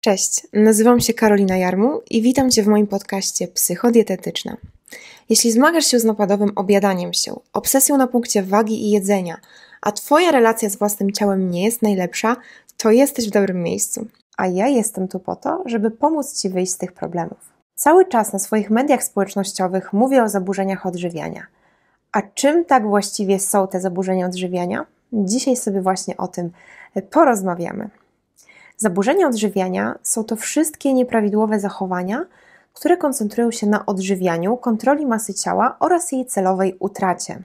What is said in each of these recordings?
Cześć, nazywam się Karolina Jarmu i witam Cię w moim podcaście Psychodietetyczna. Jeśli zmagasz się z napadowym objadaniem się, obsesją na punkcie wagi i jedzenia, a Twoja relacja z własnym ciałem nie jest najlepsza, to jesteś w dobrym miejscu. A ja jestem tu po to, żeby pomóc Ci wyjść z tych problemów. Cały czas na swoich mediach społecznościowych mówię o zaburzeniach odżywiania. A czym tak właściwie są te zaburzenia odżywiania? Dzisiaj sobie właśnie o tym porozmawiamy. Zaburzenia odżywiania są to wszystkie nieprawidłowe zachowania, które koncentrują się na odżywianiu, kontroli masy ciała oraz jej celowej utracie.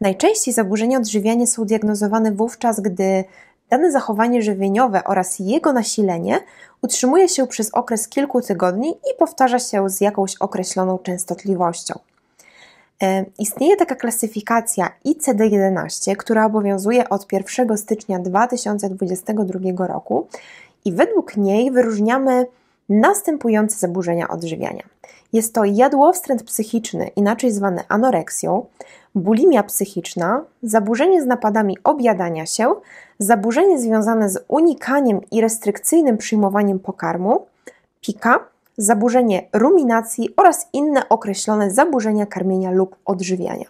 Najczęściej zaburzenia odżywiania są diagnozowane wówczas, gdy dane zachowanie żywieniowe oraz jego nasilenie utrzymuje się przez okres kilku tygodni i powtarza się z jakąś określoną częstotliwością. E, istnieje taka klasyfikacja ICD-11, która obowiązuje od 1 stycznia 2022 roku i według niej wyróżniamy następujące zaburzenia odżywiania. Jest to jadłowstręt psychiczny, inaczej zwany anoreksją, bulimia psychiczna, zaburzenie z napadami objadania się, zaburzenie związane z unikaniem i restrykcyjnym przyjmowaniem pokarmu, pika, zaburzenie ruminacji oraz inne określone zaburzenia karmienia lub odżywiania.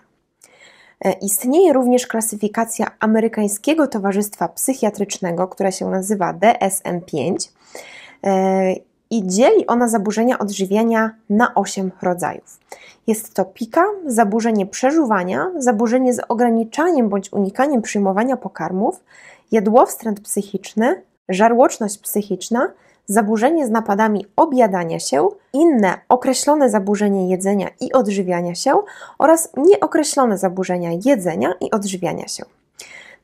E, istnieje również klasyfikacja Amerykańskiego Towarzystwa Psychiatrycznego, która się nazywa DSM-5 e, i dzieli ona zaburzenia odżywiania na 8 rodzajów. Jest to pika, zaburzenie przeżuwania, zaburzenie z ograniczaniem bądź unikaniem przyjmowania pokarmów, jadłowstręt psychiczny, żarłoczność psychiczna, zaburzenie z napadami objadania się, inne określone zaburzenie jedzenia i odżywiania się oraz nieokreślone zaburzenia jedzenia i odżywiania się.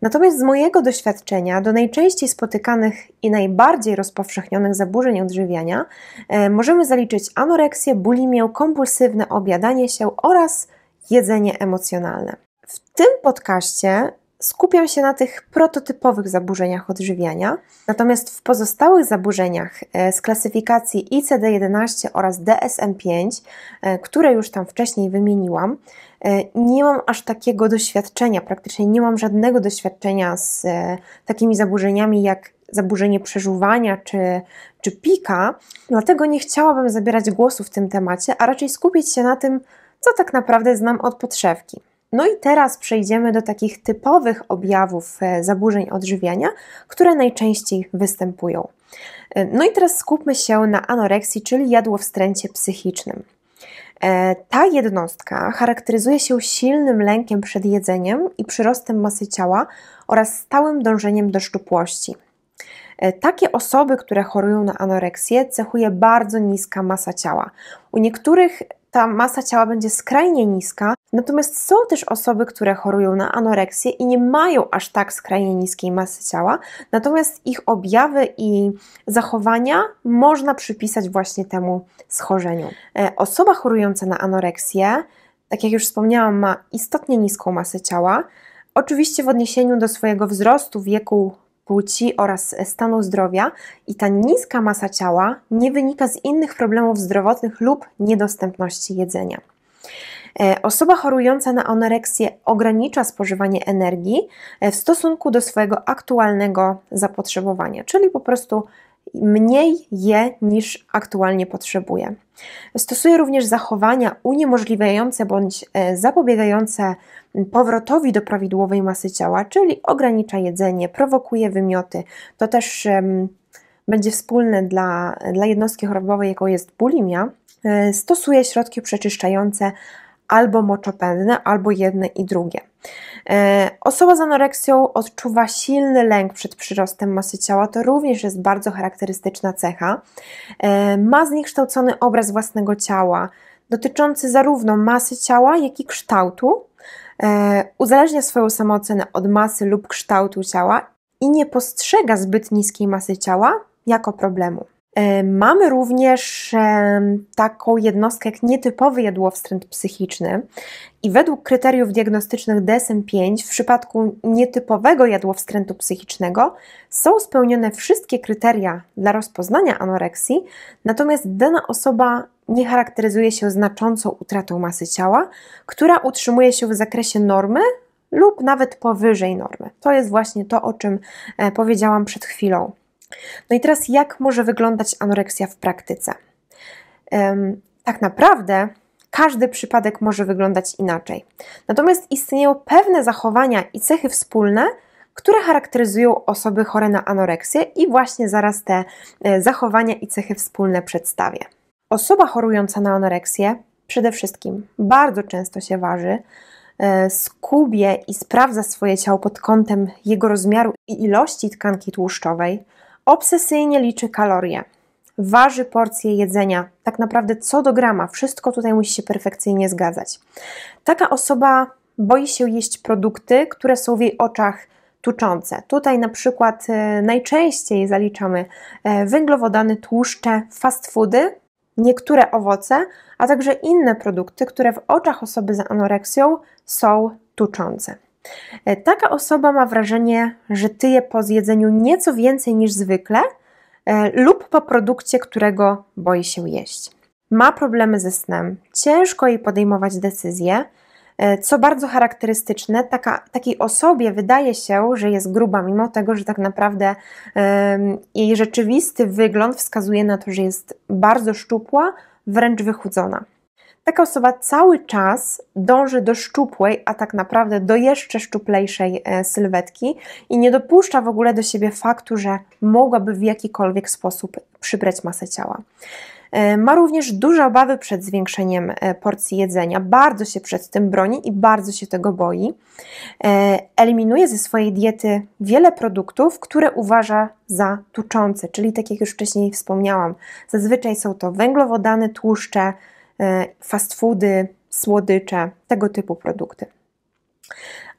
Natomiast z mojego doświadczenia do najczęściej spotykanych i najbardziej rozpowszechnionych zaburzeń odżywiania e, możemy zaliczyć anoreksję, bulimię, kompulsywne obiadanie się oraz jedzenie emocjonalne. W tym podcaście skupiam się na tych prototypowych zaburzeniach odżywiania, natomiast w pozostałych zaburzeniach e, z klasyfikacji ICD-11 oraz DSM-5, e, które już tam wcześniej wymieniłam, e, nie mam aż takiego doświadczenia, praktycznie nie mam żadnego doświadczenia z takimi zaburzeniami jak zaburzenie przeżuwania czy, czy pika, dlatego nie chciałabym zabierać głosu w tym temacie, a raczej skupić się na tym, co tak naprawdę znam od podszewki. No i teraz przejdziemy do takich typowych objawów e, zaburzeń odżywiania, które najczęściej występują. E, no i teraz skupmy się na anoreksji, czyli jadłowstręcie psychicznym. E, ta jednostka charakteryzuje się silnym lękiem przed jedzeniem i przyrostem masy ciała oraz stałym dążeniem do szczupłości. Takie osoby, które chorują na anoreksję, cechuje bardzo niska masa ciała. U niektórych ta masa ciała będzie skrajnie niska. Natomiast są też osoby, które chorują na anoreksję i nie mają aż tak skrajnie niskiej masy ciała, natomiast ich objawy i zachowania można przypisać właśnie temu schorzeniu. E, osoba chorująca na anoreksję, tak jak już wspomniałam, ma istotnie niską masę ciała. Oczywiście w odniesieniu do swojego wzrostu, wieku płci oraz stanu zdrowia i ta niska masa ciała nie wynika z innych problemów zdrowotnych lub niedostępności jedzenia. E, osoba chorująca na anoreksję ogranicza spożywanie energii e, w stosunku do swojego aktualnego zapotrzebowania, czyli po prostu mniej je niż aktualnie potrzebuje. Stosuje również zachowania uniemożliwiające bądź e, zapobiegające powrotowi do prawidłowej masy ciała, czyli ogranicza jedzenie, prowokuje wymioty. To też będzie wspólne dla, dla jednostki chorobowej, jaką jest bulimia. E, stosuje środki przeczyszczające albo moczopędne, albo jedne i drugie. E, osoba z anoreksją odczuwa silny lęk przed przyrostem masy ciała, to również jest bardzo charakterystyczna cecha. E, ma zniekształcony obraz własnego ciała, dotyczący zarówno masy ciała, jak i kształtu. E, uzależnia swoją samoocenę od masy lub kształtu ciała i nie postrzega zbyt niskiej masy ciała jako problemu. E, mamy również e, taką jednostkę jak nietypowy jadłowstręt psychiczny i według kryteriów diagnostycznych DSM-5 w przypadku nietypowego jadłowstrętu psychicznego są spełnione wszystkie kryteria dla rozpoznania anoreksji, natomiast dana osoba nie charakteryzuje się znaczącą utratą masy ciała, która utrzymuje się w zakresie normy lub nawet powyżej normy. To jest właśnie to, o czym e, powiedziałam przed chwilą. No i teraz, jak może wyglądać anoreksja w praktyce? Tak naprawdę każdy przypadek może wyglądać inaczej. Natomiast istnieją pewne zachowania i cechy wspólne, które charakteryzują osoby chore na anoreksję, i właśnie zaraz te e, zachowania i cechy wspólne przedstawię. Osoba chorująca na anoreksję przede wszystkim bardzo często się waży, e, skubie i sprawdza swoje ciało pod kątem jego rozmiaru i ilości tkanki tłuszczowej. Obsesyjnie liczy kalorie, waży porcje jedzenia, tak naprawdę co do grama, wszystko tutaj musi się perfekcyjnie zgadzać. Taka osoba boi się jeść produkty, które są w jej oczach tuczące. Tutaj na przykład e, najczęściej zaliczamy e, węglowodany, tłuszcze, fast foody, niektóre owoce, a także inne produkty, które w oczach osoby z anoreksją są tuczące. E, taka osoba ma wrażenie, że tyje po zjedzeniu nieco więcej niż zwykle e, lub po produkcie, którego boi się jeść. Ma problemy ze snem, ciężko jej podejmować decyzje, e, co bardzo charakterystyczne, taka, takiej osobie wydaje się, że jest gruba, mimo tego, że tak naprawdę jej rzeczywisty wygląd wskazuje na to, że jest bardzo szczupła, wręcz wychudzona. Taka osoba cały czas dąży do szczupłej, a tak naprawdę do jeszcze szczuplejszej e, sylwetki i nie dopuszcza w ogóle do siebie faktu, że mogłaby w jakikolwiek sposób przybrać masę ciała. E, ma również duże obawy przed zwiększeniem e, porcji jedzenia, bardzo się przed tym broni i bardzo się tego boi. Eliminuje ze swojej diety wiele produktów, które uważa za tuczące, czyli tak jak już wcześniej wspomniałam, zazwyczaj są to węglowodany, tłuszcze, E, fast foody, słodycze, tego typu produkty.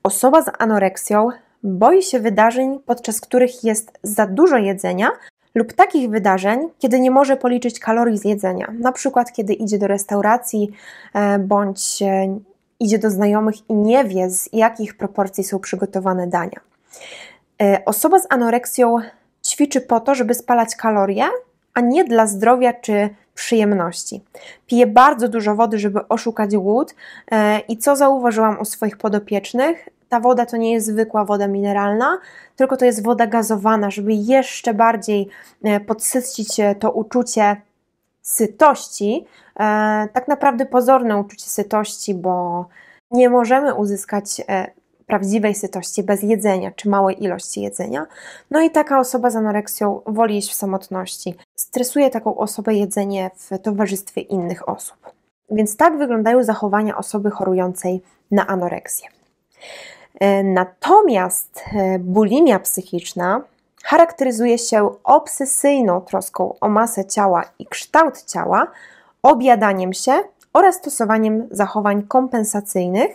Osoba z anoreksją boi się wydarzeń, podczas których jest za dużo jedzenia, lub takich wydarzeń, kiedy nie może policzyć kalorii z jedzenia, na przykład kiedy idzie do restauracji e, bądź e, idzie do znajomych i nie wie, z jakich proporcji są przygotowane dania. Osoba z anoreksją ćwiczy po to, żeby spalać kalorie, a nie dla zdrowia czy przyjemności. Piję bardzo dużo wody, żeby oszukać głód e, i co zauważyłam u swoich podopiecznych, ta woda to nie jest zwykła woda mineralna, tylko to jest woda gazowana, żeby jeszcze bardziej e, podsycić e, to uczucie sytości, tak naprawdę pozorne uczucie sytości, bo nie możemy uzyskać prawdziwej sytości bez jedzenia czy małej ilości jedzenia. No i taka osoba z anoreksją woli iść w samotności. Stresuje taką osobę jedzenie w towarzystwie innych osób. Więc tak wyglądają zachowania osoby chorującej na anoreksję. E, natomiast e, bulimia psychiczna charakteryzuje się obsesyjną troską o masę ciała i kształt ciała, objadaniem się oraz stosowaniem zachowań kompensacyjnych,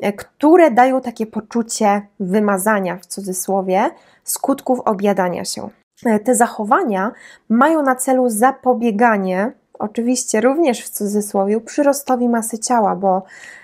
E, które dają takie poczucie wymazania w cudzysłowie skutków objadania się. E, te zachowania mają na celu zapobieganie, oczywiście również w cudzysłowie, przyrostowi masy ciała, bo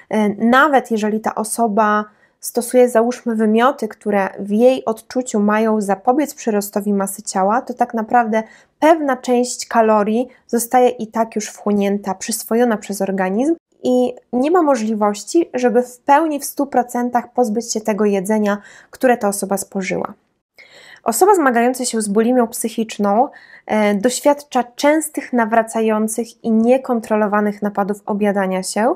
e, nawet jeżeli ta osoba stosuje załóżmy wymioty, które w jej odczuciu mają zapobiec przyrostowi masy ciała, to tak naprawdę pewna część kalorii zostaje i tak już wchłonięta, przyswojona przez organizm i nie ma możliwości, żeby w pełni w 100% pozbyć się tego jedzenia, które ta osoba spożyła. Osoba zmagająca się z bulimią psychiczną e, doświadcza częstych, nawracających i niekontrolowanych napadów obiadania się,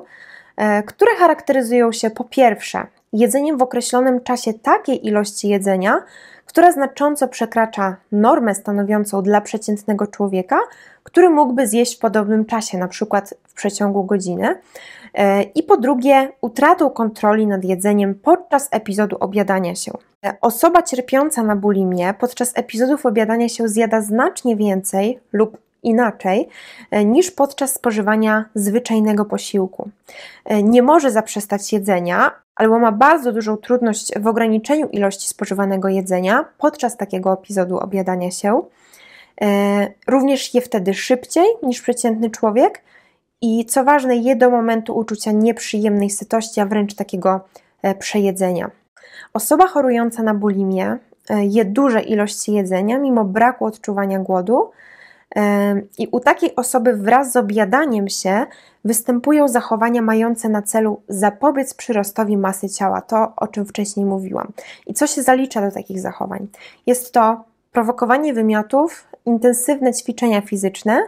e, które charakteryzują się po pierwsze jedzeniem w określonym czasie takiej ilości jedzenia, która znacząco przekracza normę stanowiącą dla przeciętnego człowieka, który mógłby zjeść w podobnym czasie, na przykład przeciągu godziny. E, I po drugie, utratą kontroli nad jedzeniem podczas epizodu obiadania się. E, osoba cierpiąca na bulimię podczas epizodów obiadania się zjada znacznie więcej lub inaczej e, niż podczas spożywania zwyczajnego posiłku. Nie może zaprzestać jedzenia, albo ma bardzo dużą trudność w ograniczeniu ilości spożywanego jedzenia podczas takiego epizodu obiadania się. Również je wtedy szybciej niż przeciętny człowiek, i co ważne, je do momentu uczucia nieprzyjemnej sytości, a wręcz takiego e, przejedzenia. Osoba chorująca na bulimię e, je duże ilości jedzenia mimo braku odczuwania głodu. E, I u takiej osoby wraz z objadaniem się występują zachowania mające na celu zapobiec przyrostowi masy ciała, to o czym wcześniej mówiłam. I co się zalicza do takich zachowań? Jest to prowokowanie wymiotów, intensywne ćwiczenia fizyczne,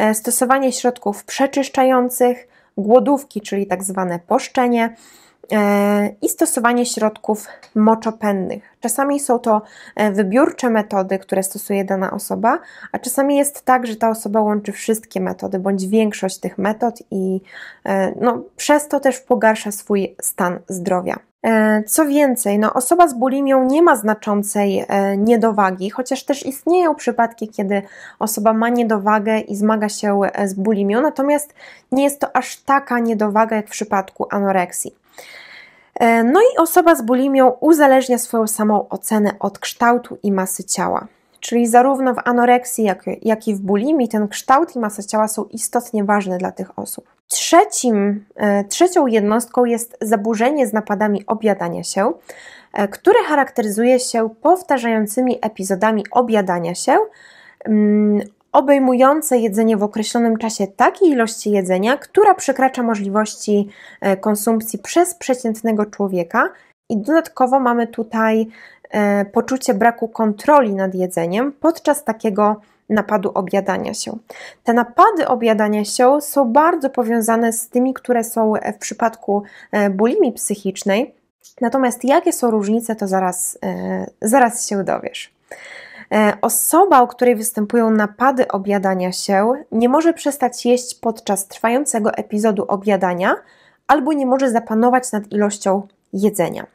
E, stosowanie środków przeczyszczających, głodówki, czyli tak zwane poszczenie, E, i stosowanie środków moczopędnych. Czasami są to e, wybiórcze metody, które stosuje dana osoba, a czasami jest tak, że ta osoba łączy wszystkie metody bądź większość tych metod i e, no, przez to też pogarsza swój stan zdrowia. Co więcej, no, osoba z bulimią nie ma znaczącej niedowagi, chociaż też istnieją przypadki, kiedy osoba ma niedowagę i zmaga się z bulimią, natomiast nie jest to aż taka niedowaga jak w przypadku anoreksji. E, no i osoba z bulimią uzależnia swoją samą ocenę od kształtu i masy ciała. Czyli zarówno w anoreksji, jak, jak i w bulimii ten kształt i masa ciała są istotnie ważne dla tych osób. Trzecim, e, trzecią jednostką jest zaburzenie z napadami objadania się, e, które charakteryzuje się powtarzającymi epizodami objadania się mm, obejmujące jedzenie w określonym czasie takiej ilości jedzenia, która przekracza możliwości e, konsumpcji przez przeciętnego człowieka. I dodatkowo mamy tutaj e, poczucie braku kontroli nad jedzeniem podczas takiego napadu obiadania się. Te napady obiadania się są bardzo powiązane z tymi, które są e, w przypadku bulimi psychicznej. Natomiast jakie są różnice, to zaraz, zaraz się dowiesz. E, osoba, u której występują napady objadania się, nie może przestać jeść podczas trwającego epizodu objadania albo nie może zapanować nad ilością jedzenia.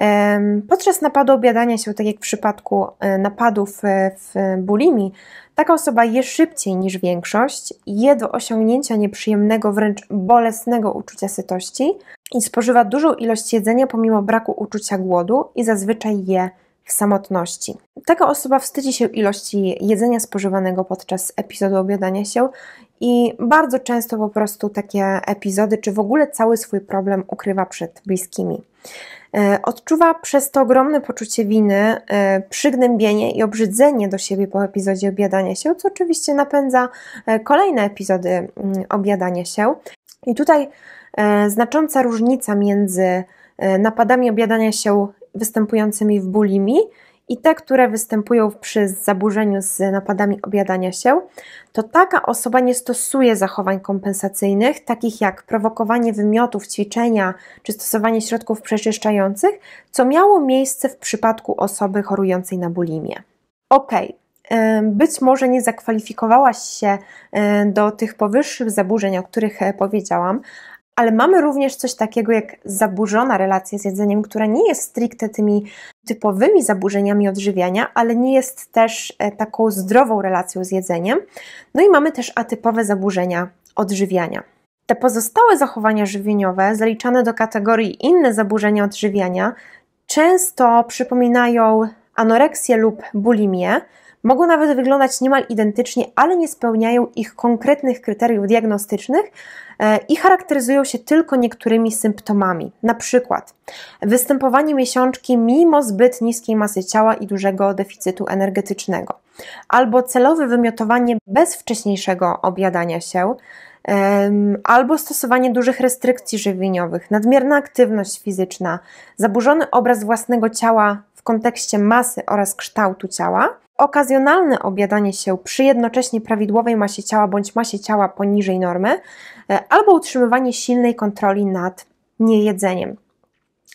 E, podczas napadu objadania się, tak jak w przypadku e, napadów w bulimii, taka osoba je szybciej niż większość, je do osiągnięcia nieprzyjemnego, wręcz bolesnego uczucia sytości i spożywa dużą ilość jedzenia pomimo braku uczucia głodu i zazwyczaj je samotności. Taka osoba wstydzi się ilości jedzenia spożywanego podczas epizodu obiadania się i bardzo często po prostu takie epizody, czy w ogóle cały swój problem ukrywa przed bliskimi. E, odczuwa przez to ogromne poczucie winy, e, przygnębienie i obrzydzenie do siebie po epizodzie obiadania się, co oczywiście napędza e, kolejne epizody mm, obiadania się. I tutaj znacząca różnica między napadami obiadania się występującymi w bulimii i te, które występują przy zaburzeniu z napadami objadania się, to taka osoba nie stosuje zachowań kompensacyjnych, takich jak prowokowanie wymiotów, ćwiczenia czy stosowanie środków przeczyszczających, co miało miejsce w przypadku osoby chorującej na bulimię. Ok, być może nie zakwalifikowałaś się do tych powyższych zaburzeń, o których e, powiedziałam, ale mamy również coś takiego jak zaburzona relacja z jedzeniem, która nie jest stricte tymi typowymi zaburzeniami odżywiania, ale nie jest też e, taką zdrową relacją z jedzeniem. No i mamy też atypowe zaburzenia odżywiania. Te pozostałe zachowania żywieniowe, zaliczane do kategorii inne zaburzenia odżywiania, często przypominają anoreksję lub bulimię, Mogą nawet wyglądać niemal identycznie, ale nie spełniają ich konkretnych kryteriów diagnostycznych e, i charakteryzują się tylko niektórymi symptomami. Na przykład występowanie miesiączki mimo zbyt niskiej masy ciała i dużego deficytu energetycznego, albo celowe wymiotowanie bez wcześniejszego objadania się, albo stosowanie dużych restrykcji żywieniowych, nadmierna aktywność fizyczna, zaburzony obraz własnego ciała w kontekście masy oraz kształtu ciała, okazjonalne obiadanie się przy jednocześnie prawidłowej masie ciała bądź masie ciała poniżej normy, e, albo utrzymywanie silnej kontroli nad niejedzeniem.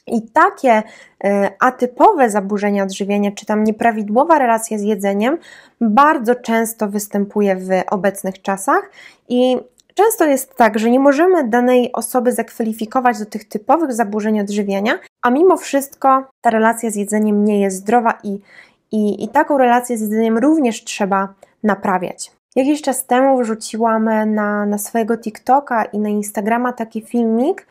I takie e, atypowe zaburzenia odżywienia, czy tam nieprawidłowa relacja z jedzeniem, bardzo często występuje w obecnych czasach i często jest tak, że nie możemy danej osoby zakwalifikować do tych typowych zaburzeń odżywienia, a mimo wszystko ta relacja z jedzeniem nie jest zdrowa i, i, I taką relację z jedzeniem również trzeba naprawiać. Jakiś czas temu wrzuciłam na, na swojego TikToka i na Instagrama taki filmik,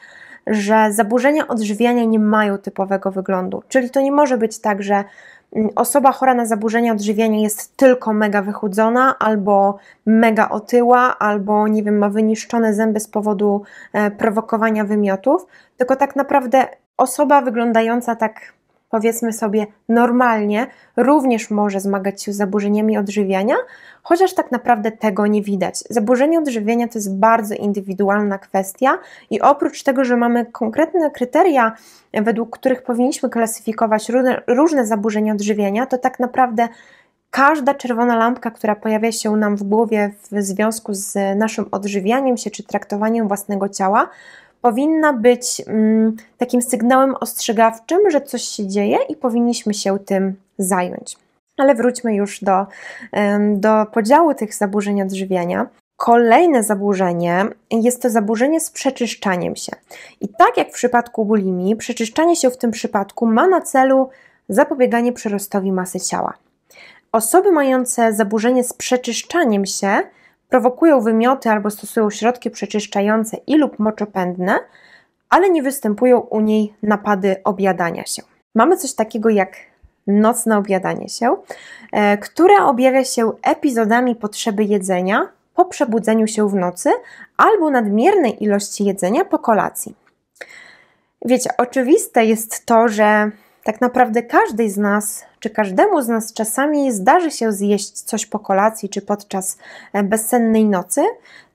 że zaburzenia odżywiania nie mają typowego wyglądu. Czyli to nie może być tak, że mm, osoba chora na zaburzenia odżywiania jest tylko mega wychudzona, albo mega otyła, albo nie wiem, ma wyniszczone zęby z powodu e, prowokowania wymiotów, tylko tak naprawdę osoba wyglądająca tak powiedzmy sobie normalnie, również może zmagać się z zaburzeniami odżywiania, chociaż tak naprawdę tego nie widać. Zaburzenie odżywiania to jest bardzo indywidualna kwestia i oprócz tego, że mamy konkretne kryteria, według których powinniśmy klasyfikować różne, zaburzenia odżywiania, to tak naprawdę każda czerwona lampka, która pojawia się nam w głowie w związku z naszym odżywianiem się czy traktowaniem własnego ciała, powinna być mm, takim sygnałem ostrzegawczym, że coś się dzieje i powinniśmy się tym zająć. Ale wróćmy już do, do podziału tych zaburzeń odżywiania. Kolejne zaburzenie jest to zaburzenie z przeczyszczaniem się. I tak jak w przypadku bulimii, przeczyszczanie się w tym przypadku ma na celu zapobieganie przyrostowi masy ciała. Osoby mające zaburzenie z przeczyszczaniem się prowokują wymioty albo stosują środki przeczyszczające i lub moczopędne, ale nie występują u niej napady objadania się. Mamy coś takiego jak nocne objadanie się, e, które objawia się epizodami potrzeby jedzenia po przebudzeniu się w nocy albo nadmiernej ilości jedzenia po kolacji. Wiecie, oczywiste jest to, że tak naprawdę każdy z nas czy każdemu z nas czasami zdarzy się zjeść coś po kolacji czy podczas e, bezsennej nocy?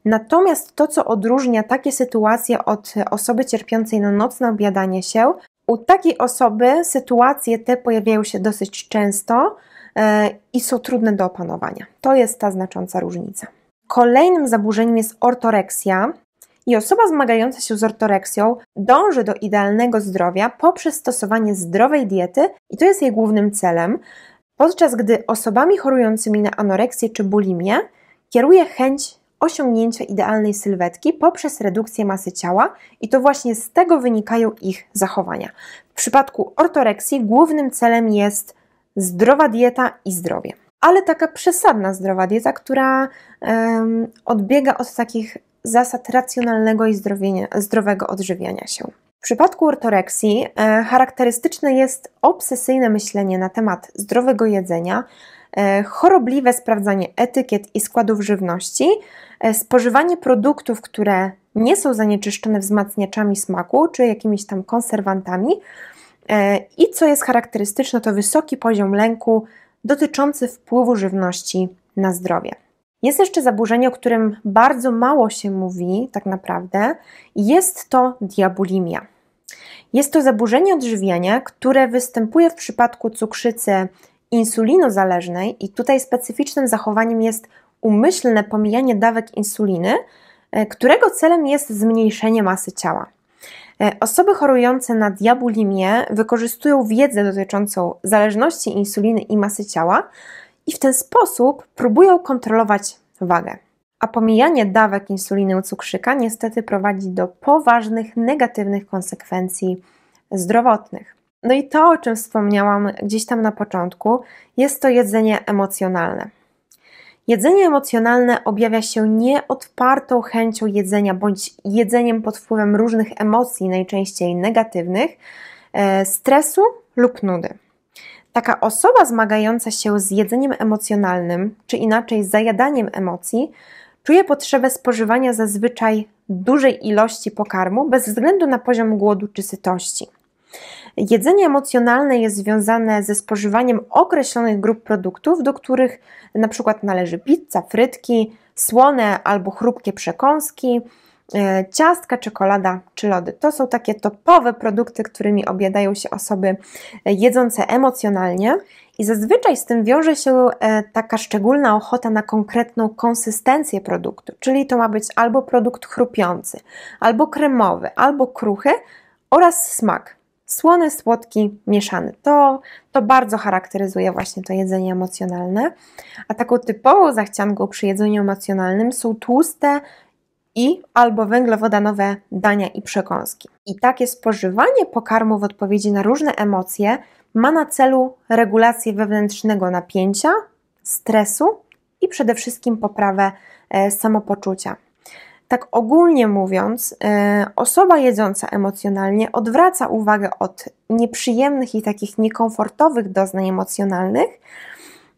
Natomiast to, co odróżnia takie sytuacje od e, osoby cierpiącej na nocne obiadanie się, u takiej osoby sytuacje te pojawiają się dosyć często e, i są trudne do opanowania. To jest ta znacząca różnica. Kolejnym zaburzeniem jest ortoreksja, i osoba zmagająca się z ortoreksją dąży do idealnego zdrowia poprzez stosowanie zdrowej diety, i to jest jej głównym celem, podczas gdy osobami chorującymi na anoreksję czy bulimię kieruje chęć osiągnięcia idealnej sylwetki poprzez redukcję masy ciała i to właśnie z tego wynikają ich zachowania. W przypadku ortoreksji głównym celem jest zdrowa dieta i zdrowie. Ale taka przesadna zdrowa dieta, która um, odbiega od takich zasad racjonalnego i zdrowego odżywiania się. W przypadku ortoreksji e, charakterystyczne jest obsesyjne myślenie na temat zdrowego jedzenia, e, chorobliwe sprawdzanie etykiet i składów żywności, e, spożywanie produktów, które nie są zanieczyszczone wzmacniaczami smaku czy jakimiś tam konserwantami. E, I co jest charakterystyczne, to wysoki poziom lęku dotyczący wpływu żywności na zdrowie. Jest jeszcze zaburzenie, o którym bardzo mało się mówi, tak naprawdę. Jest to diabulimia. Jest to zaburzenie odżywiania, które występuje w przypadku cukrzycy insulinozależnej, i tutaj specyficznym zachowaniem jest umyślne pomijanie dawek insuliny, e, którego celem jest zmniejszenie masy ciała. E, osoby chorujące na diabulimię wykorzystują wiedzę dotyczącą zależności insuliny i masy ciała i w ten sposób próbują kontrolować wagę. A pomijanie dawek insuliny u cukrzyka niestety prowadzi do poważnych negatywnych konsekwencji zdrowotnych. No i to, o czym wspomniałam gdzieś tam na początku, jest to jedzenie emocjonalne. Jedzenie emocjonalne objawia się nieodpartą chęcią jedzenia bądź jedzeniem pod wpływem różnych emocji, najczęściej negatywnych, e, stresu lub nudy. Taka osoba zmagająca się z jedzeniem emocjonalnym, czy inaczej zajadaniem emocji, czuje potrzebę spożywania zazwyczaj dużej ilości pokarmu bez względu na poziom głodu czy sytości. Jedzenie emocjonalne jest związane ze spożywaniem określonych grup produktów, do których np. należy pizza, frytki, słone albo chrupkie przekąski, E, ciastka, czekolada czy lody. To są takie topowe produkty, którymi objadają się osoby e, jedzące emocjonalnie. I zazwyczaj z tym wiąże się e, taka szczególna ochota na konkretną konsystencję produktu, czyli to ma być albo produkt chrupiący, albo kremowy, albo kruchy oraz smak. Słony, słodki, mieszany. To, to bardzo charakteryzuje właśnie to jedzenie emocjonalne. A taką typową zachcianką przy jedzeniu emocjonalnym są tłuste i albo węglowodanowe dania i przekąski. I takie spożywanie pokarmu w odpowiedzi na różne emocje ma na celu regulację wewnętrznego napięcia, stresu i przede wszystkim poprawę e, samopoczucia. Tak ogólnie mówiąc, e, osoba jedząca emocjonalnie odwraca uwagę od nieprzyjemnych i takich niekomfortowych doznań emocjonalnych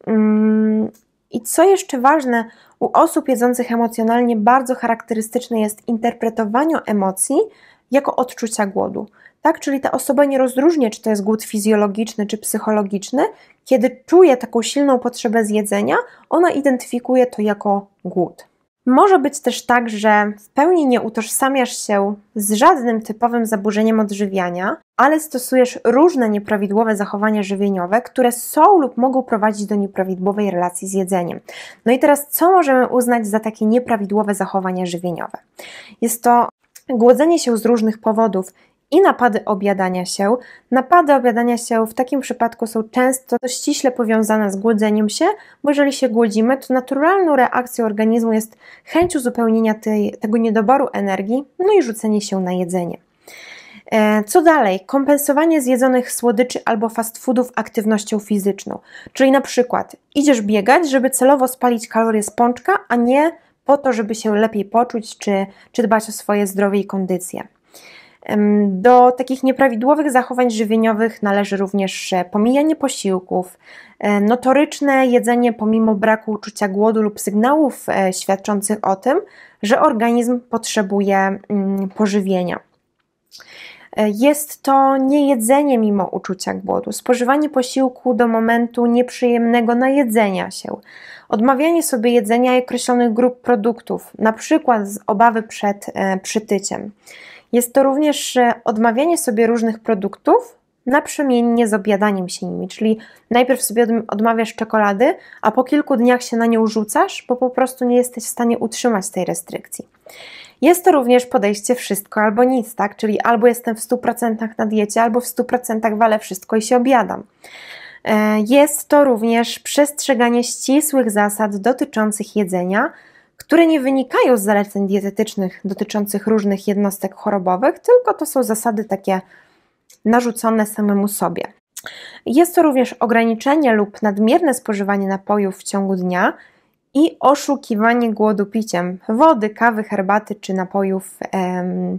mm, i co jeszcze ważne, u osób jedzących emocjonalnie bardzo charakterystyczne jest interpretowanie emocji jako odczucia głodu. Tak, czyli ta osoba nie rozróżnia, czy to jest głód fizjologiczny czy psychologiczny. Kiedy czuje taką silną potrzebę zjedzenia, ona identyfikuje to jako głód. Może być też tak, że w pełni nie utożsamiasz się z żadnym typowym zaburzeniem odżywiania, ale stosujesz różne nieprawidłowe zachowania żywieniowe, które są lub mogą prowadzić do nieprawidłowej relacji z jedzeniem. No i teraz, co możemy uznać za takie nieprawidłowe zachowania żywieniowe? Jest to głodzenie się z różnych powodów, i napady obiadania się. Napady obiadania się w takim przypadku są często ściśle powiązane z głodzeniem się, bo jeżeli się głodzimy, to naturalną reakcją organizmu jest chęć uzupełnienia tej, tego niedoboru energii, no i rzucenie się na jedzenie. E, co dalej? Kompensowanie zjedzonych słodyczy albo fast foodów aktywnością fizyczną. Czyli na przykład idziesz biegać, żeby celowo spalić kalorie z pączka, a nie po to, żeby się lepiej poczuć czy, czy dbać o swoje zdrowie i kondycję. Do takich nieprawidłowych zachowań żywieniowych należy również e, pomijanie posiłków, e, notoryczne jedzenie pomimo braku uczucia głodu lub sygnałów e, świadczących o tym, że organizm potrzebuje mm, pożywienia. Jest to niejedzenie mimo uczucia głodu, spożywanie posiłku do momentu nieprzyjemnego najedzenia się, odmawianie sobie jedzenia określonych grup produktów, na przykład z obawy przed przytyciem. Jest to również e, odmawianie sobie różnych produktów naprzemiennie z objadaniem się nimi, czyli najpierw sobie odmawiasz czekolady, a po kilku dniach się na nie urzucasz, bo po prostu nie jesteś w stanie utrzymać tej restrykcji. Jest to również podejście wszystko albo nic, tak? Czyli albo jestem w 100% na diecie, albo w 100% walę wszystko i się obiadam. E, jest to również przestrzeganie ścisłych zasad dotyczących jedzenia, które nie wynikają z zaleceń dietetycznych dotyczących różnych jednostek chorobowych, tylko to są zasady takie narzucone samemu sobie. Jest to również ograniczenie lub nadmierne spożywanie napojów w ciągu dnia i oszukiwanie głodu piciem wody, kawy, herbaty czy napojów em,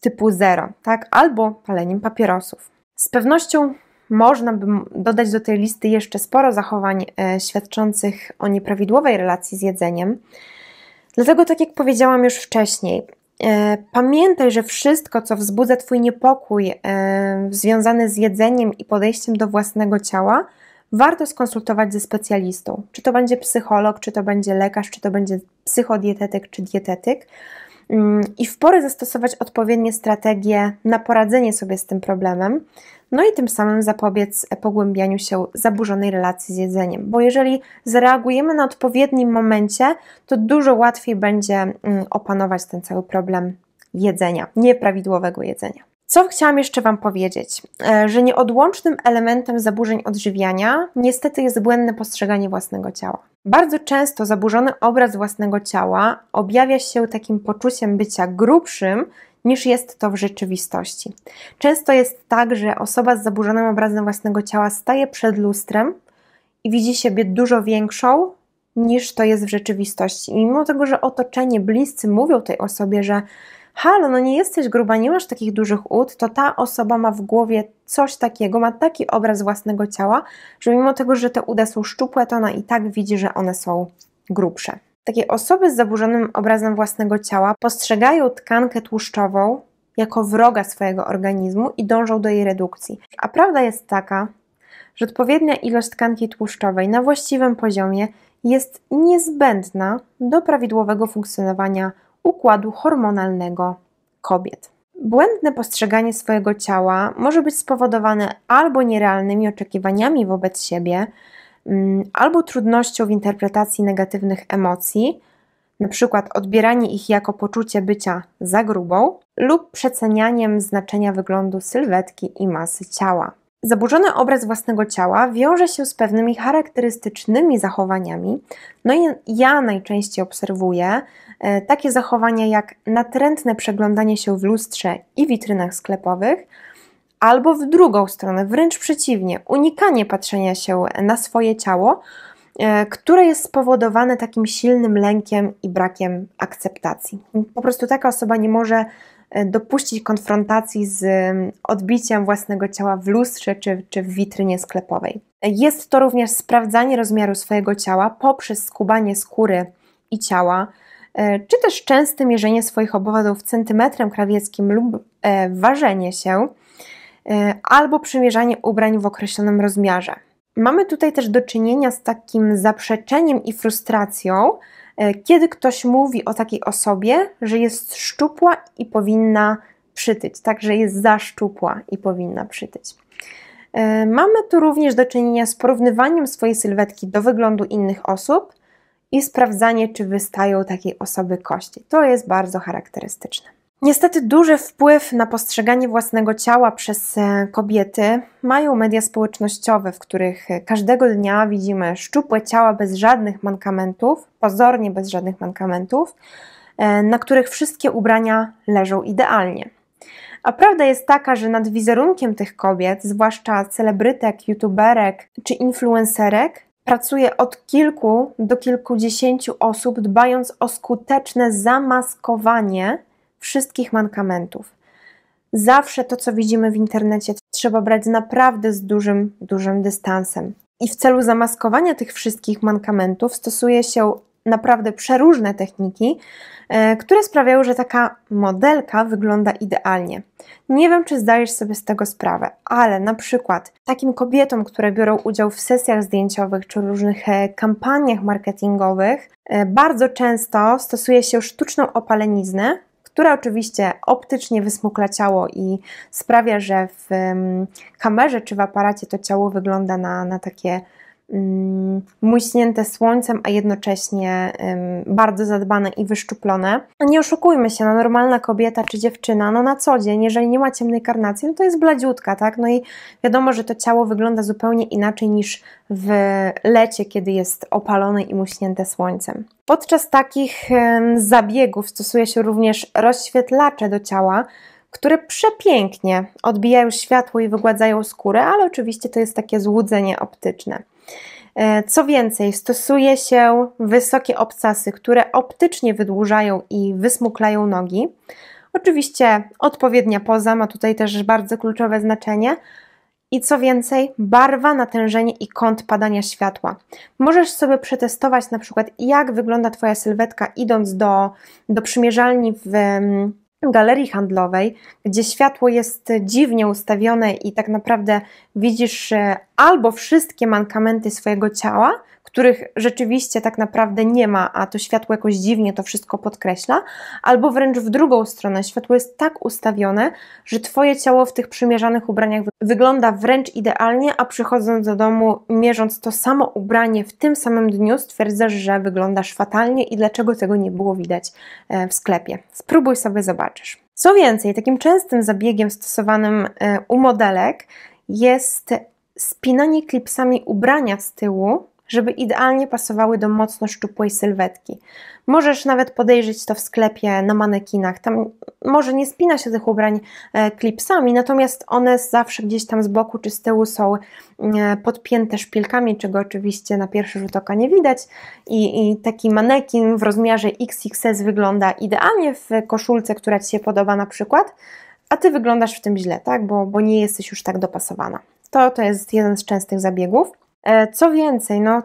typu zero, tak? albo paleniem papierosów. Z pewnością można by dodać do tej listy jeszcze sporo zachowań e, świadczących o nieprawidłowej relacji z jedzeniem. Dlatego, tak jak powiedziałam już wcześniej, e, pamiętaj, że wszystko, co wzbudza Twój niepokój e, związany z jedzeniem i podejściem do własnego ciała, warto skonsultować ze specjalistą. Czy to będzie psycholog, czy to będzie lekarz, czy to będzie psychodietetyk, czy dietetyk Mm, i w porę zastosować odpowiednie strategie na poradzenie sobie z tym problemem, no i tym samym zapobiec e, pogłębianiu się zaburzonej relacji z jedzeniem. Bo jeżeli zareagujemy na odpowiednim momencie, to dużo łatwiej będzie mm, opanować ten cały problem jedzenia, nieprawidłowego jedzenia. Co chciałam jeszcze Wam powiedzieć? E, że nieodłącznym elementem zaburzeń odżywiania niestety jest błędne postrzeganie własnego ciała. Bardzo często zaburzony obraz własnego ciała objawia się takim poczuciem bycia grubszym niż jest to w rzeczywistości. Często jest tak, że osoba z zaburzonym obrazem własnego ciała staje przed lustrem i widzi siebie dużo większą niż to jest w rzeczywistości. I mimo tego, że otoczenie, bliscy mówią tej osobie, że halo, no nie jesteś gruba, nie masz takich dużych ud, to ta osoba ma w głowie coś takiego, ma taki obraz własnego ciała, że mimo tego, że te uda są szczupłe, to ona i tak widzi, że one są grubsze. Takie osoby z zaburzonym obrazem własnego ciała postrzegają tkankę tłuszczową jako wroga swojego organizmu i dążą do jej redukcji. A prawda jest taka, że odpowiednia ilość tkanki tłuszczowej na właściwym poziomie jest niezbędna do prawidłowego funkcjonowania układu hormonalnego kobiet. Błędne postrzeganie swojego ciała może być spowodowane albo nierealnymi oczekiwaniami wobec siebie, mm, albo trudnością w interpretacji negatywnych emocji, np. odbieranie ich jako poczucie bycia za grubą, lub przecenianiem znaczenia wyglądu sylwetki i masy ciała. Zaburzony obraz własnego ciała wiąże się z pewnymi charakterystycznymi zachowaniami. No i ja najczęściej obserwuję e, takie zachowania jak natrętne przeglądanie się w lustrze i witrynach sklepowych, albo w drugą stronę, wręcz przeciwnie, unikanie patrzenia się na swoje ciało, e, które jest spowodowane takim silnym lękiem i brakiem akceptacji. Po prostu taka osoba nie może E, dopuścić konfrontacji z mm, odbiciem własnego ciała w lustrze czy, czy w witrynie sklepowej. Jest to również sprawdzanie rozmiaru swojego ciała poprzez skubanie skóry i ciała, e, czy też częste mierzenie swoich obwodów centymetrem krawieckim lub e, ważenie się, albo przymierzanie ubrań w określonym rozmiarze. Mamy tutaj też do czynienia z takim zaprzeczeniem i frustracją, E, kiedy ktoś mówi o takiej osobie, że jest szczupła i powinna przytyć, także jest za szczupła i powinna przytyć. E, mamy tu również do czynienia z porównywaniem swojej sylwetki do wyglądu innych osób i sprawdzanie, czy wystają takiej osoby kości. To jest bardzo charakterystyczne. Niestety duży wpływ na postrzeganie własnego ciała przez e, kobiety mają media społecznościowe, w których e, każdego dnia widzimy szczupłe ciała bez żadnych mankamentów, pozornie bez żadnych mankamentów, e, na których wszystkie ubrania leżą idealnie. A prawda jest taka, że nad wizerunkiem tych kobiet, zwłaszcza celebrytek, youtuberek czy influencerek, pracuje od kilku do kilkudziesięciu osób, dbając o skuteczne zamaskowanie wszystkich mankamentów. Zawsze to, co widzimy w internecie, trzeba brać naprawdę z dużym, dużym dystansem. I w celu zamaskowania tych wszystkich mankamentów stosuje się naprawdę przeróżne techniki, e, które sprawiają, że taka modelka wygląda idealnie. Nie wiem, czy zdajesz sobie z tego sprawę, ale na przykład takim kobietom, które biorą udział w sesjach zdjęciowych czy różnych e, kampaniach marketingowych, e, bardzo często stosuje się sztuczną opaleniznę, która oczywiście optycznie wysmukla ciało i sprawia, że w kamerze czy w aparacie to ciało wygląda na, na takie Mm, muśnięte słońcem, a jednocześnie bardzo zadbane i wyszczuplone. Nie oszukujmy się, no normalna kobieta czy dziewczyna, no na co dzień, jeżeli nie ma ciemnej karnacji, no to jest bladziutka, tak? No i wiadomo, że to ciało wygląda zupełnie inaczej niż w lecie, kiedy jest opalone i muśnięte słońcem. Podczas takich zabiegów stosuje się również rozświetlacze do ciała, które przepięknie odbijają światło i wygładzają skórę, ale oczywiście to jest takie złudzenie optyczne. E, co więcej, stosuje się wysokie obcasy, które optycznie wydłużają i wysmuklają nogi. Oczywiście odpowiednia poza ma tutaj też bardzo kluczowe znaczenie. I co więcej, barwa, natężenie i kąt padania światła. Możesz sobie przetestować na przykład, jak wygląda Twoja sylwetka idąc do, do przymierzalni w, galerii handlowej, gdzie światło jest dziwnie ustawione i tak naprawdę widzisz e, albo wszystkie mankamenty swojego ciała, których rzeczywiście tak naprawdę nie ma, a to światło jakoś dziwnie to wszystko podkreśla, albo wręcz w drugą stronę. Światło jest tak ustawione, że Twoje ciało w tych przymierzanych ubraniach wygląda wręcz idealnie, a przychodząc do domu, mierząc to samo ubranie w tym samym dniu, stwierdzasz, że wyglądasz fatalnie i dlaczego tego nie było widać e, w sklepie. Spróbuj sobie zobaczyć zobaczysz. Co więcej, takim częstym zabiegiem stosowanym e, u modelek jest spinanie klipsami ubrania z tyłu, żeby idealnie pasowały do mocno szczupłej sylwetki. Możesz nawet podejrzeć to w sklepie na manekinach. Tam może nie spina się tych ubrań e, klipsami, natomiast one zawsze gdzieś tam z boku czy z tyłu są e, podpięte szpilkami, czego oczywiście na pierwszy rzut oka nie widać. I, i taki manekin w rozmiarze XXS wygląda idealnie w koszulce, która Ci się podoba na przykład, a Ty wyglądasz w tym źle, tak? Bo, bo nie jesteś już tak dopasowana. To, to jest jeden z częstych zabiegów. E, co więcej, no,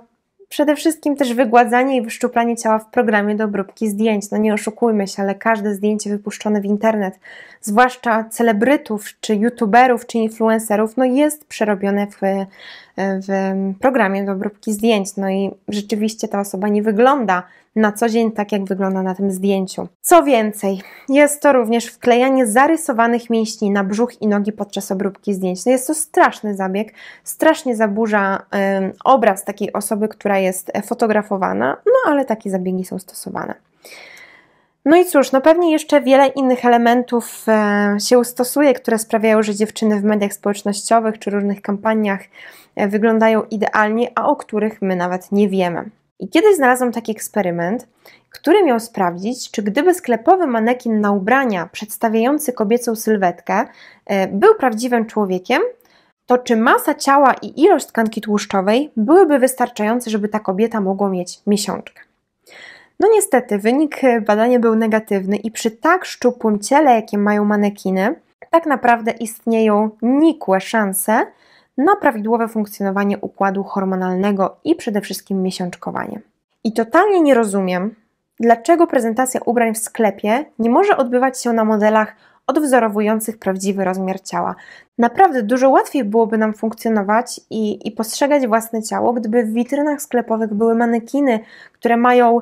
przede wszystkim też wygładzanie i wyszczuplanie ciała w programie do obróbki zdjęć. No nie oszukujmy się, ale każde zdjęcie wypuszczone w internet, zwłaszcza celebrytów, czy youtuberów, czy influencerów, no jest przerobione w w programie do obróbki zdjęć. No i rzeczywiście ta osoba nie wygląda na co dzień tak, jak wygląda na tym zdjęciu. Co więcej, jest to również wklejanie zarysowanych mięśni na brzuch i nogi podczas obróbki zdjęć. No jest to straszny zabieg, strasznie zaburza y, obraz takiej osoby, która jest fotografowana, no ale takie zabiegi są stosowane. No i cóż, no pewnie jeszcze wiele innych elementów e, się stosuje, które sprawiają, że dziewczyny w mediach społecznościowych czy różnych kampaniach e, wyglądają idealnie, a o których my nawet nie wiemy. I kiedyś znalazłam taki eksperyment, który miał sprawdzić, czy gdyby sklepowy manekin na ubrania przedstawiający kobiecą sylwetkę e, był prawdziwym człowiekiem, to czy masa ciała i ilość tkanki tłuszczowej byłyby wystarczające, żeby ta kobieta mogła mieć miesiączkę. No niestety, wynik e, badania był negatywny i przy tak szczupłym ciele, jakie mają manekiny, tak naprawdę istnieją nikłe szanse na prawidłowe funkcjonowanie układu hormonalnego i przede wszystkim miesiączkowanie. I totalnie nie rozumiem, dlaczego prezentacja ubrań w sklepie nie może odbywać się na modelach odwzorowujących prawdziwy rozmiar ciała. Naprawdę dużo łatwiej byłoby nam funkcjonować i, i postrzegać własne ciało, gdyby w witrynach sklepowych były manekiny, które mają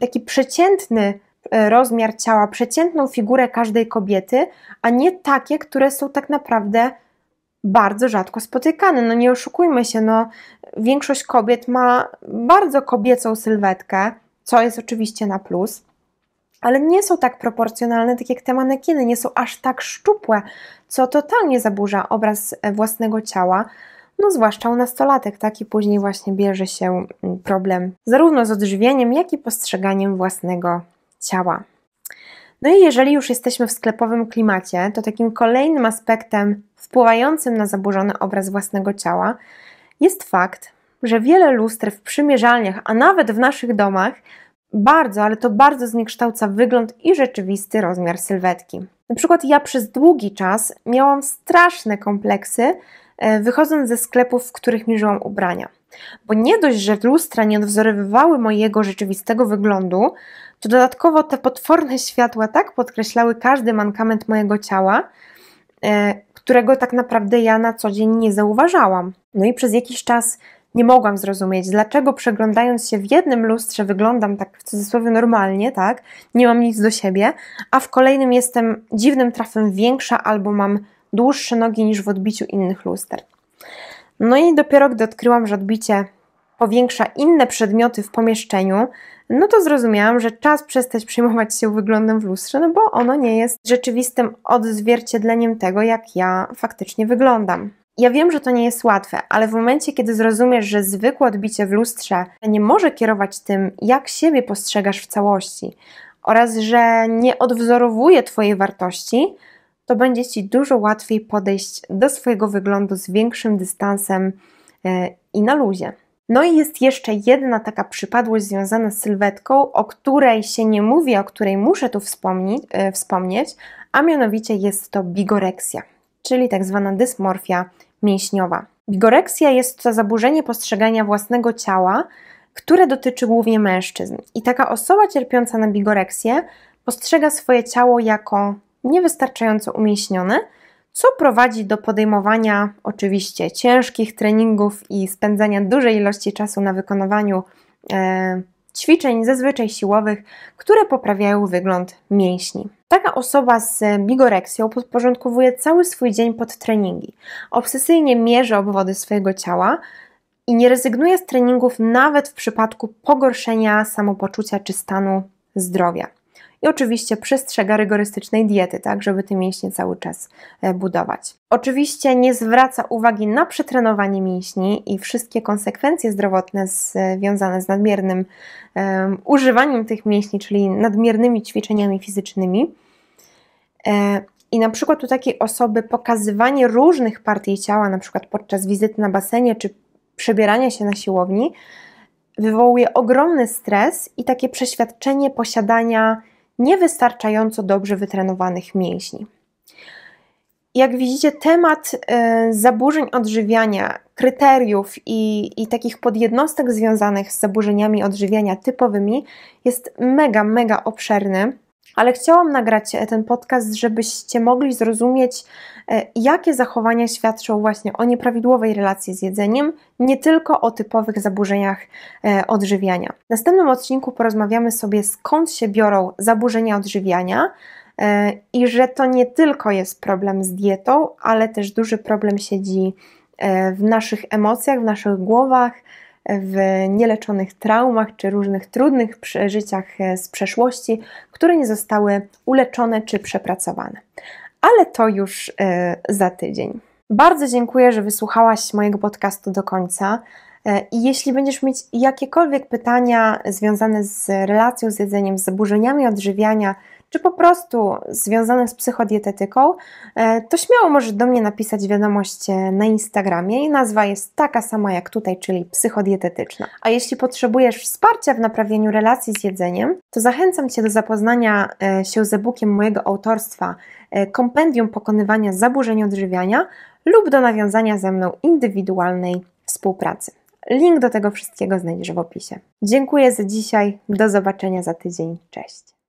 taki przeciętny e, rozmiar ciała, przeciętną figurę każdej kobiety, a nie takie, które są tak naprawdę bardzo rzadko spotykane. No nie oszukujmy się, no większość kobiet ma bardzo kobiecą sylwetkę, co jest oczywiście na plus, ale nie są tak proporcjonalne, tak jak te manekiny, nie są aż tak szczupłe, co totalnie zaburza obraz e, własnego ciała no zwłaszcza u nastolatek, tak? I później właśnie bierze się mm, problem zarówno z odżywieniem, jak i postrzeganiem własnego ciała. No i jeżeli już jesteśmy w sklepowym klimacie, to takim kolejnym aspektem wpływającym na zaburzony obraz własnego ciała jest fakt, że wiele lustr w przymierzalniach, a nawet w naszych domach, bardzo, ale to bardzo zniekształca wygląd i rzeczywisty rozmiar sylwetki. Na przykład ja przez długi czas miałam straszne kompleksy E, wychodząc ze sklepów, w których mierzyłam ubrania. Bo nie dość, że lustra nie odwzorowywały mojego rzeczywistego wyglądu, to dodatkowo te potworne światła tak podkreślały każdy mankament mojego ciała, e, którego tak naprawdę ja na co dzień nie zauważałam. No i przez jakiś czas nie mogłam zrozumieć, dlaczego przeglądając się w jednym lustrze wyglądam tak w cudzysłowie normalnie, tak? Nie mam nic do siebie, a w kolejnym jestem dziwnym trafem większa albo mam dłuższe nogi niż w odbiciu innych luster. No i dopiero gdy odkryłam, że odbicie powiększa inne przedmioty w pomieszczeniu, no to zrozumiałam, że czas przestać przejmować się wyglądem w lustrze, no bo ono nie jest rzeczywistym odzwierciedleniem tego, jak ja faktycznie wyglądam. Ja wiem, że to nie jest łatwe, ale w momencie, kiedy zrozumiesz, że zwykłe odbicie w lustrze nie może kierować tym, jak siebie postrzegasz w całości oraz że nie odwzorowuje Twojej wartości, to będzie Ci dużo łatwiej podejść do swojego wyglądu z większym dystansem e, i na luzie. No i jest jeszcze jedna taka przypadłość związana z sylwetką, o której się nie mówi, o której muszę tu wspomnieć, wspomnieć a mianowicie jest to bigoreksja, czyli tak zwana dysmorfia mięśniowa. Bigoreksja jest to zaburzenie postrzegania własnego ciała, które dotyczy głównie mężczyzn. I taka osoba cierpiąca na bigoreksję postrzega swoje ciało jako niewystarczająco umieśnione, co prowadzi do podejmowania oczywiście ciężkich treningów i spędzania dużej ilości czasu na wykonywaniu e, ćwiczeń, zazwyczaj siłowych, które poprawiają wygląd mięśni. Taka osoba z bigoreksją podporządkowuje cały swój dzień pod treningi. Obsesyjnie mierzy obwody swojego ciała i nie rezygnuje z treningów nawet w przypadku pogorszenia samopoczucia czy stanu zdrowia i oczywiście przestrzega rygorystycznej diety, tak, żeby te mięśnie cały czas e, budować. Oczywiście nie zwraca uwagi na przetrenowanie mięśni i wszystkie konsekwencje zdrowotne e, związane z nadmiernym um, używaniem tych mięśni, czyli nadmiernymi ćwiczeniami fizycznymi. E, i na przykład u takiej osoby pokazywanie różnych partii ciała, na przykład podczas wizyty na basenie czy przebierania się na siłowni, wywołuje ogromny stres i takie przeświadczenie posiadania niewystarczająco dobrze wytrenowanych mięśni. Jak widzicie, temat y, zaburzeń odżywiania, kryteriów i, i takich podjednostek związanych z zaburzeniami odżywiania typowymi jest mega, mega obszerny ale chciałam nagrać e, ten podcast, żebyście mogli zrozumieć E, jakie zachowania świadczą właśnie o nieprawidłowej relacji z jedzeniem, nie tylko o typowych zaburzeniach e, odżywiania. W następnym odcinku porozmawiamy sobie, skąd się biorą zaburzenia odżywiania e, i że to nie tylko jest problem z dietą, ale też duży problem siedzi w naszych emocjach, w naszych głowach, w nieleczonych traumach czy różnych trudnych przeżyciach z przeszłości, które nie zostały uleczone czy przepracowane ale to już e, za tydzień. Bardzo dziękuję, że wysłuchałaś mojego podcastu do końca. E, I jeśli będziesz mieć jakiekolwiek pytania związane z relacją z jedzeniem, z zaburzeniami odżywiania, czy po prostu związane z psychodietetyką, e, to śmiało możesz do mnie napisać wiadomość na Instagramie. i nazwa jest taka sama jak tutaj, czyli psychodietetyczna. A jeśli potrzebujesz wsparcia w naprawieniu relacji z jedzeniem, to zachęcam Cię do zapoznania e, się z e-bookiem mojego autorstwa e, Kompendium Pokonywania Zaburzeń Odżywiania lub do nawiązania ze mną indywidualnej współpracy. Link do tego wszystkiego znajdziesz w opisie. Dziękuję za dzisiaj, do zobaczenia za tydzień. Cześć.